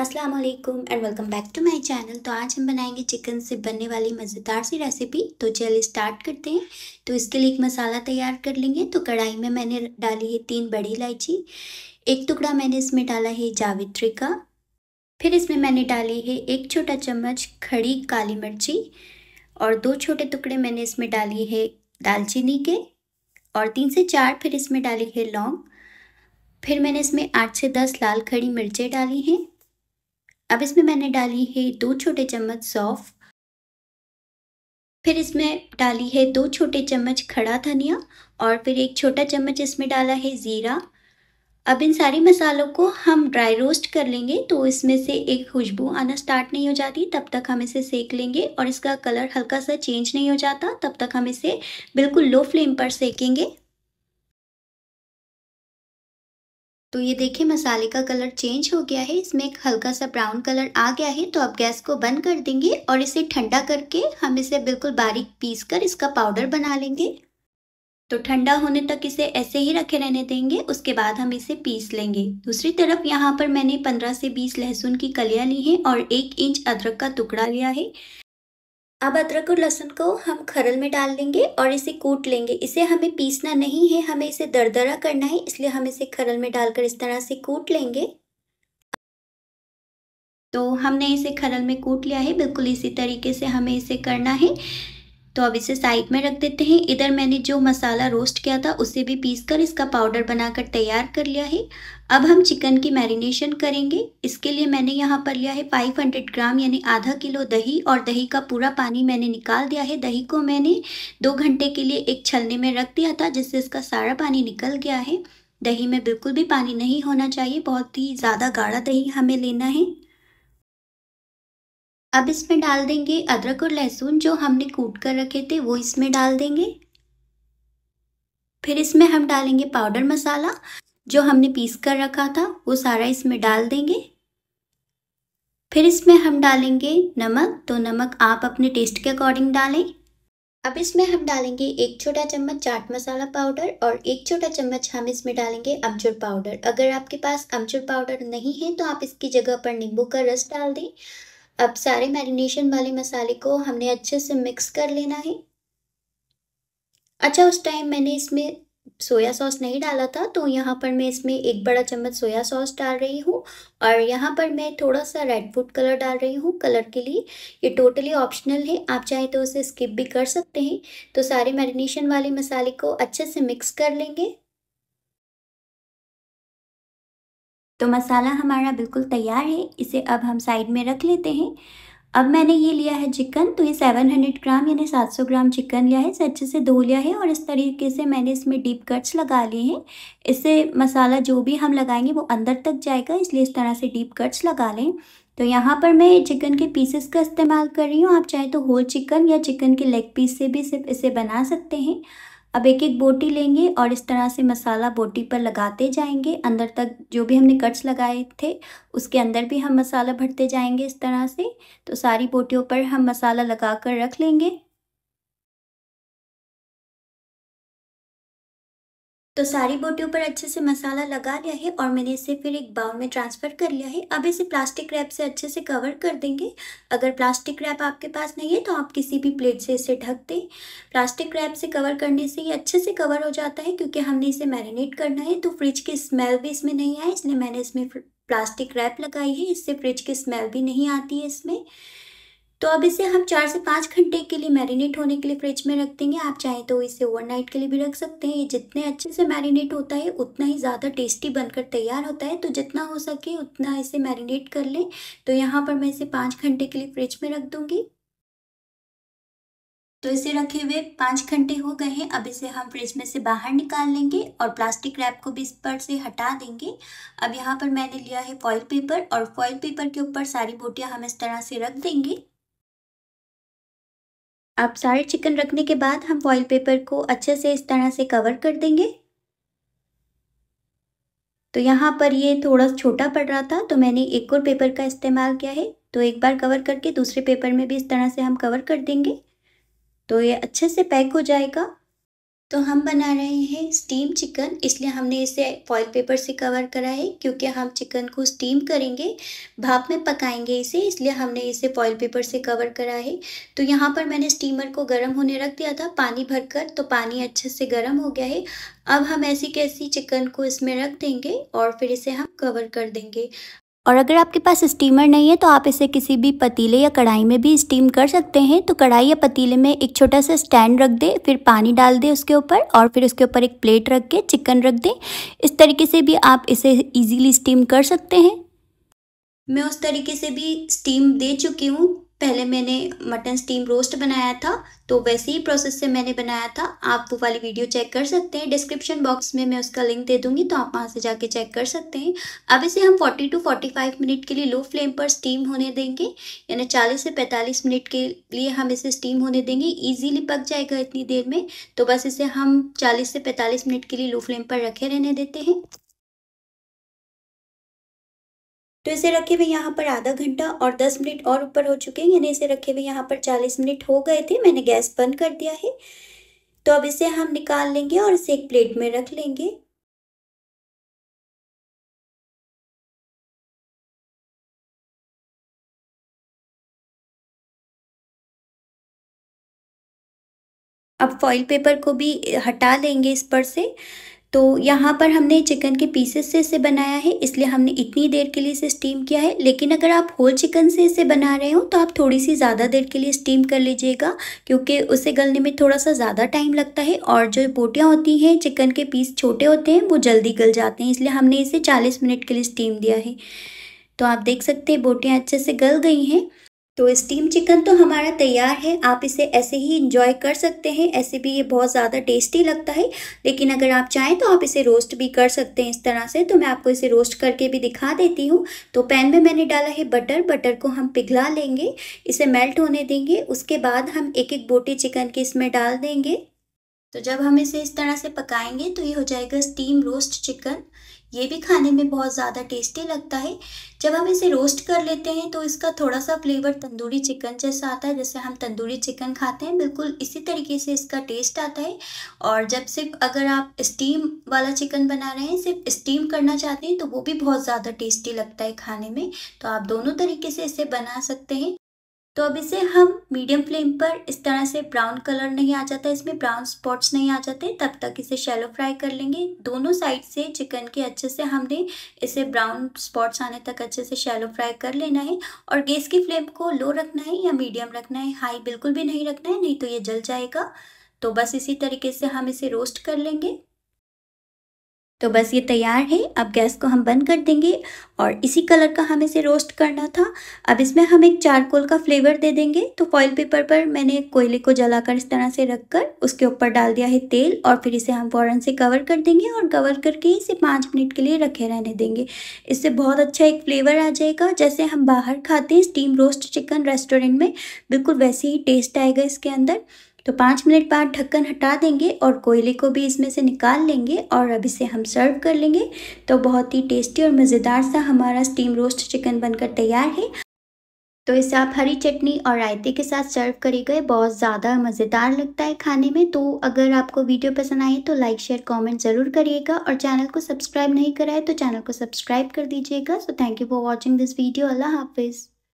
अस्सलाम वालेकुम and welcome back to my channel तो आज हम बनाएंगे चिकन से बनने वाली मज़ेदार सी रेसिपी तो चलिए स्टार्ट करते हैं तो इसके लिए एक मसाला तैयार कर लेंगे तो कढ़ाई में मैंने डाली है तीन बड़ी इलायची एक टुकड़ा मैंने इसमें डाला है जावित्री का फिर इसमें मैंने डाली है एक छोटा चम्मच खड़ी काली मिर्ची और दो छोटे टुकड़े मैंने इसमें डाली है दालचीनी के और तीन से चार फिर इसमें डाली है लौंग फिर मैंने इसमें आठ से दस लाल खड़ी मिर्चें डाली हैं अब इसमें मैंने डाली है दो छोटे चम्मच सौफ फिर इसमें डाली है दो छोटे चम्मच खड़ा धनिया और फिर एक छोटा चम्मच इसमें डाला है ज़ीरा अब इन सारे मसालों को हम ड्राई रोस्ट कर लेंगे तो इसमें से एक खुशबू आना स्टार्ट नहीं हो जाती तब तक हम इसे सेक लेंगे और इसका कलर हल्का सा चेंज नहीं हो जाता तब तक हम इसे बिल्कुल लो फ्लेम पर सेकेंगे तो ये देखिए मसाले का कलर चेंज हो गया है इसमें एक हल्का सा ब्राउन कलर आ गया है तो आप गैस को बंद कर देंगे और इसे ठंडा करके हम इसे बिल्कुल बारीक पीस कर इसका पाउडर बना लेंगे तो ठंडा होने तक इसे ऐसे ही रखे रहने देंगे उसके बाद हम इसे पीस लेंगे दूसरी तरफ यहाँ पर मैंने 15 से 20 लहसुन की कलियाँ ली हैं और एक इंच अदरक का टुकड़ा लिया है अब अदरक और लहसुन को हम खरल में डाल देंगे और इसे कूट लेंगे इसे हमें पीसना नहीं है हमें इसे दरदरा करना है इसलिए हम इसे खरल में डालकर इस तरह से कूट लेंगे तो हमने इसे खरल में कूट लिया है बिल्कुल इसी तरीके से हमें इसे करना है तो अब इसे साइड में रख देते हैं इधर मैंने जो मसाला रोस्ट किया था उसे भी पीस कर इसका पाउडर बनाकर तैयार कर लिया है अब हम चिकन की मैरिनेशन करेंगे इसके लिए मैंने यहाँ पर लिया है 500 ग्राम यानी आधा किलो दही और दही का पूरा पानी मैंने निकाल दिया है दही को मैंने दो घंटे के लिए एक छलने में रख दिया था जिससे इसका सारा पानी निकल गया है दही में बिल्कुल भी पानी नहीं होना चाहिए बहुत ही ज़्यादा गाढ़ा दही हमें लेना है अब इसमें डाल देंगे अदरक और लहसुन जो हमने कूट कर रखे थे वो इसमें डाल देंगे फिर इसमें हम डालेंगे पाउडर मसाला जो हमने पीस कर रखा था वो सारा इसमें डाल देंगे फिर इसमें हम डालेंगे नमक तो नमक आप अपने टेस्ट के अकॉर्डिंग डालें अब इसमें हम डालेंगे एक छोटा चम्मच चाट मसाला पाउडर और एक छोटा चम्मच हम इसमें डालेंगे अमचूर पाउडर अगर आपके पास अमचूर पाउडर नहीं है तो आप इसकी जगह पर नींबू का रस डाल दें अब सारे मैरिनेशन वाले मसाले को हमने अच्छे से मिक्स कर लेना है अच्छा उस टाइम मैंने इसमें सोया सॉस नहीं डाला था तो यहाँ पर मैं इसमें एक बड़ा चम्मच सोया सॉस डाल रही हूँ और यहाँ पर मैं थोड़ा सा रेड फूड कलर डाल रही हूँ कलर के लिए ये टोटली ऑप्शनल है आप चाहे तो उसे स्किप भी कर सकते हैं तो सारे मैरिनेशन वाले मसाले को अच्छे से मिक्स कर लेंगे तो मसाला हमारा बिल्कुल तैयार है इसे अब हम साइड में रख लेते हैं अब मैंने ये लिया है चिकन तो ये 700 ग्राम यानी 700 ग्राम चिकन लिया है इसे अच्छे से धो लिया है और इस तरीके से मैंने इसमें डीप कट्स लगा लिए हैं इससे मसाला जो भी हम लगाएंगे वो अंदर तक जाएगा इसलिए इस तरह से डीप कट्स लगा लें तो यहाँ पर मैं चिकन के पीसेस का इस्तेमाल कर रही हूँ आप चाहे तो होल चिकन या चिकन के लेग पीस से भी सिर्फ इसे बना सकते हैं अब एक एक बोटी लेंगे और इस तरह से मसाला बोटी पर लगाते जाएंगे अंदर तक जो भी हमने कट्स लगाए थे उसके अंदर भी हम मसाला भरते जाएंगे इस तरह से तो सारी बोटियों पर हम मसाला लगा कर रख लेंगे तो सारी बोटियों पर अच्छे से मसाला लगा लिया है और मैंने इसे फिर एक बाउल में ट्रांसफ़र कर लिया है अब इसे प्लास्टिक रैप से अच्छे से कवर कर देंगे अगर प्लास्टिक रैप आपके पास नहीं है तो आप किसी भी प्लेट से इसे ढक दें प्लास्टिक रैप से कवर करने से ये अच्छे से कवर हो जाता है क्योंकि हमने इसे मैरिनेट करना है तो फ्रिज की स्मेल भी इसमें नहीं आए इसलिए मैंने इसमें प्लास्टिक रैप लगाई है इससे फ्रिज की स्मेल भी नहीं आती है इसमें तो अब इसे हम चार से पाँच घंटे के लिए मैरिनेट होने के लिए फ्रिज में रख देंगे आप चाहें तो इसे ओवरनाइट के लिए भी रख सकते हैं ये जितने अच्छे से मैरिनेट होता है उतना ही ज़्यादा टेस्टी बनकर तैयार होता है तो जितना हो सके उतना इसे मैरिनेट कर लें तो यहाँ पर मैं इसे पाँच घंटे के लिए फ्रिज में रख दूँगी तो इसे रखे हुए पाँच घंटे हो गए हैं अब इसे हम फ्रिज में से बाहर निकाल लेंगे और प्लास्टिक रैप को भी इस पर से हटा देंगे अब यहाँ पर मैंने लिया है फॉइल पेपर और फॉइल पेपर के ऊपर सारी बोटियाँ हम इस तरह से रख देंगे अब सारे चिकन रखने के बाद हम फॉइल पेपर को अच्छे से इस तरह से कवर कर देंगे तो यहाँ पर ये थोड़ा छोटा पड़ रहा था तो मैंने एक और पेपर का इस्तेमाल किया है तो एक बार कवर करके दूसरे पेपर में भी इस तरह से हम कवर कर देंगे तो ये अच्छे से पैक हो जाएगा तो हम बना रहे हैं स्टीम चिकन इसलिए हमने इसे फॉइल पेपर से कवर करा है क्योंकि हम चिकन को स्टीम करेंगे भाप में पकाएंगे इसे इसलिए हमने इसे फॉइल पेपर से कवर करा है तो यहाँ पर मैंने स्टीमर को गर्म होने रख दिया था पानी भरकर तो पानी अच्छे से गर्म हो गया है अब हम ऐसी कैसी चिकन को इसमें रख देंगे और फिर इसे हम कवर कर देंगे और अगर आपके पास स्टीमर नहीं है तो आप इसे किसी भी पतीले या कढ़ाई में भी स्टीम कर सकते हैं तो कढ़ाई या पतीले में एक छोटा सा स्टैंड रख दें फिर पानी डाल दें उसके ऊपर और फिर उसके ऊपर एक प्लेट रख के चिकन रख दें इस तरीके से भी आप इसे ईजिली स्टीम कर सकते हैं मैं उस तरीके से भी स्टीम दे चुकी हूँ पहले मैंने मटन स्टीम रोस्ट बनाया था तो वैसे ही प्रोसेस से मैंने बनाया था आप वो वाली वीडियो चेक कर सकते हैं डिस्क्रिप्शन बॉक्स में मैं उसका लिंक दे दूंगी तो आप वहाँ से जाके चेक कर सकते हैं अब इसे हम 40 टू 45 मिनट के लिए लो फ्लेम पर स्टीम होने देंगे यानी 40 से 45 मिनट के लिए हम इसे स्टीम होने देंगे ईजीली पक जाएगा इतनी देर में तो बस इसे हम चालीस से पैंतालीस मिनट के लिए लो फ्लेम पर रखे रहने देते हैं तो इसे रखे हुए यहाँ पर आधा घंटा और दस मिनट और ऊपर हो चुके हैं यानी इसे रखे हुए यहाँ पर चालीस मिनट हो गए थे मैंने गैस बंद कर दिया है तो अब इसे हम निकाल लेंगे और इसे एक प्लेट में रख लेंगे अब फॉइल पेपर को भी हटा लेंगे इस पर से तो यहाँ पर हमने चिकन के पीसेस से इसे बनाया है इसलिए हमने इतनी देर के लिए इसे स्टीम किया है लेकिन अगर आप होल चिकन से इसे बना रहे हो तो आप थोड़ी सी ज़्यादा देर के लिए स्टीम कर लीजिएगा क्योंकि उसे गलने में थोड़ा सा ज़्यादा टाइम लगता है और जो बोटियाँ होती हैं चिकन के पीस छोटे होते हैं वो जल्दी गल जाते हैं इसलिए हमने इसे चालीस मिनट के लिए स्टीम दिया है तो आप देख सकते हैं बोटियाँ अच्छे से गल गई हैं तो स्टीम चिकन तो हमारा तैयार है आप इसे ऐसे ही इंजॉय कर सकते हैं ऐसे भी ये बहुत ज़्यादा टेस्टी लगता है लेकिन अगर आप चाहें तो आप इसे रोस्ट भी कर सकते हैं इस तरह से तो मैं आपको इसे रोस्ट करके भी दिखा देती हूँ तो पैन में मैंने डाला है बटर बटर को हम पिघला लेंगे इसे मेल्ट होने देंगे उसके बाद हम एक एक बोटी चिकन की इसमें डाल देंगे तो जब हम इसे इस तरह से पकाएंगे तो ये हो जाएगा स्टीम रोस्ट चिकन ये भी खाने में बहुत ज़्यादा टेस्टी लगता है जब हम इसे रोस्ट कर लेते हैं तो इसका थोड़ा सा फ्लेवर तंदूरी चिकन जैसा आता है जैसे हम तंदूरी चिकन खाते हैं बिल्कुल इसी तरीके से इसका टेस्ट आता है और जब सिर्फ अगर आप स्टीम वाला चिकन बना रहे हैं सिर्फ स्टीम करना चाहते हैं तो वो भी बहुत ज़्यादा टेस्टी लगता है खाने में तो आप दोनों तरीके से इसे बना सकते हैं तो अब इसे हम मीडियम फ्लेम पर इस तरह से ब्राउन कलर नहीं आ जाता इसमें ब्राउन स्पॉट्स नहीं आ जाते तब तक इसे शैलो फ्राई कर लेंगे दोनों साइड से चिकन के अच्छे से हमने इसे ब्राउन स्पॉट्स आने तक अच्छे से शैलो फ्राई कर लेना है और गैस की फ्लेम को लो रखना है या मीडियम रखना है हाई बिल्कुल भी नहीं रखना है नहीं तो ये जल जाएगा तो बस इसी तरीके से हम इसे रोस्ट कर लेंगे तो बस ये तैयार है अब गैस को हम बंद कर देंगे और इसी कलर का हमें इसे रोस्ट करना था अब इसमें हम एक चारकोल का फ्लेवर दे देंगे तो फॉइल पेपर पर मैंने कोयले को जलाकर इस तरह से रखकर उसके ऊपर डाल दिया है तेल और फिर इसे हम फ़ौरन से कवर कर देंगे और कवर करके इसे पाँच मिनट के लिए रखे रहने देंगे इससे बहुत अच्छा एक फ्लेवर आ जाएगा जैसे हम बाहर खाते हैं स्टीम रोस्ट चिकन रेस्टोरेंट में बिल्कुल वैसे ही टेस्ट आएगा इसके अंदर तो पाँच मिनट बाद ढक्कन हटा देंगे और कोयले को भी इसमें से निकाल लेंगे और अब इसे हम सर्व कर लेंगे तो बहुत ही टेस्टी और मज़ेदार सा हमारा स्टीम रोस्ट चिकन बनकर तैयार है तो इसे आप हरी चटनी और रायते के साथ सर्व गए बहुत ज़्यादा मज़ेदार लगता है खाने में तो अगर आपको वीडियो पसंद आए तो लाइक शेयर कमेंट ज़रूर करिएगा और चैनल को सब्सक्राइब नहीं करा है तो चैनल को सब्सक्राइब कर दीजिएगा so thank you for watching this video अल्लाह हाफिज़